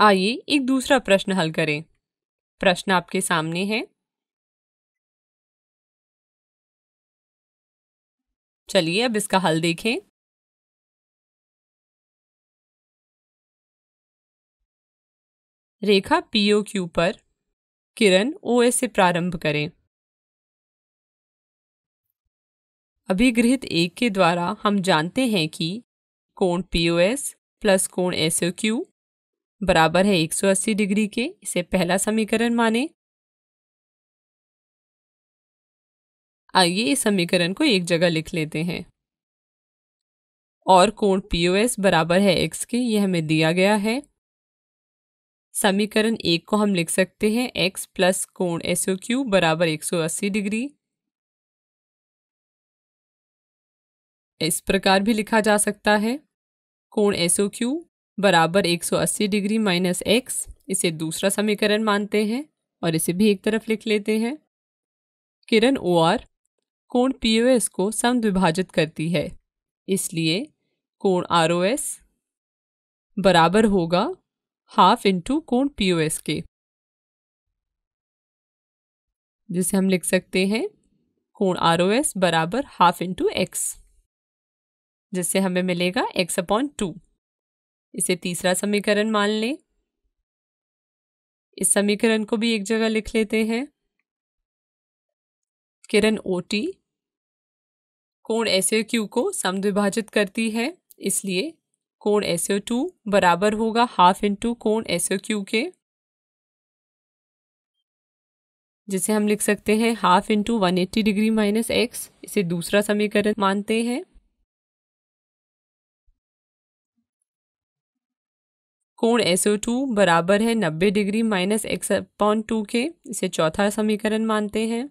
आइए एक दूसरा प्रश्न हल करें प्रश्न आपके सामने है चलिए अब इसका हल देखें रेखा पीओ क्यू पर किरण ओ एस से प्रारंभ करें अभिगृहित एक के द्वारा हम जानते हैं कि कोण पीओएस एस प्लस कोण एसओ क्यू बराबर है 180 डिग्री के इसे पहला समीकरण माने आइए इस समीकरण को एक जगह लिख लेते हैं और कोण पी ओ एस बराबर है एक्स के ये हमें दिया गया है समीकरण एक को हम लिख सकते हैं एक्स प्लस कोण एस ओ क्यू बराबर एक सौ अस्सी डिग्री इस प्रकार भी लिखा जा सकता है कोण एस ओ क्यू बराबर 180 डिग्री माइनस एक्स इसे दूसरा समीकरण मानते हैं और इसे भी एक तरफ लिख लेते हैं किरण ओ आर कोण पी ओ एस को समद्विभाजित करती है इसलिए कोण आर ओ एस बराबर होगा हाफ इंटू कोण पी ओ एस के जिसे हम लिख सकते हैं कोण आर ओ एस बराबर हाफ इंटू एक्स जिससे हमें मिलेगा एक्स अपॉन टू इसे तीसरा समीकरण मान लें इस समीकरण को भी एक जगह लिख लेते हैं किरण ओ टी कोण एस क्यू को समद्विभाजित करती है इसलिए कोण एस टू बराबर होगा हाफ इंटू कोण एस क्यू के जिसे हम लिख सकते हैं half into one eighty degree minus X इसे दूसरा समीकरण मानते हैं कोण एस ओ टू बराबर है नब्बे degree minus X upon two के इसे चौथा समीकरण मानते हैं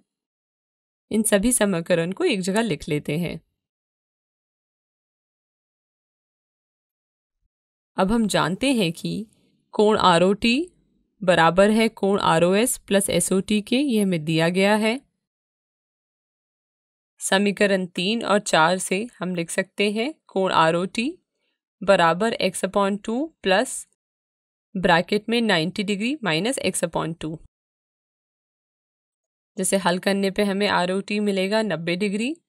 इन सभी समीकरण को एक जगह लिख लेते हैं अब हम जानते हैं कि कोण आर ओ टी बराबर है कोण R O S plus S O T के ये हमें दिया गया है समीकरण तीन और चार से हम लिख सकते हैं कोण आर ओ टी बराबर X upon two plus bracket में 90 degree minus X upon two जैसे हल करने पे हमें आर मिलेगा 90 डिग्री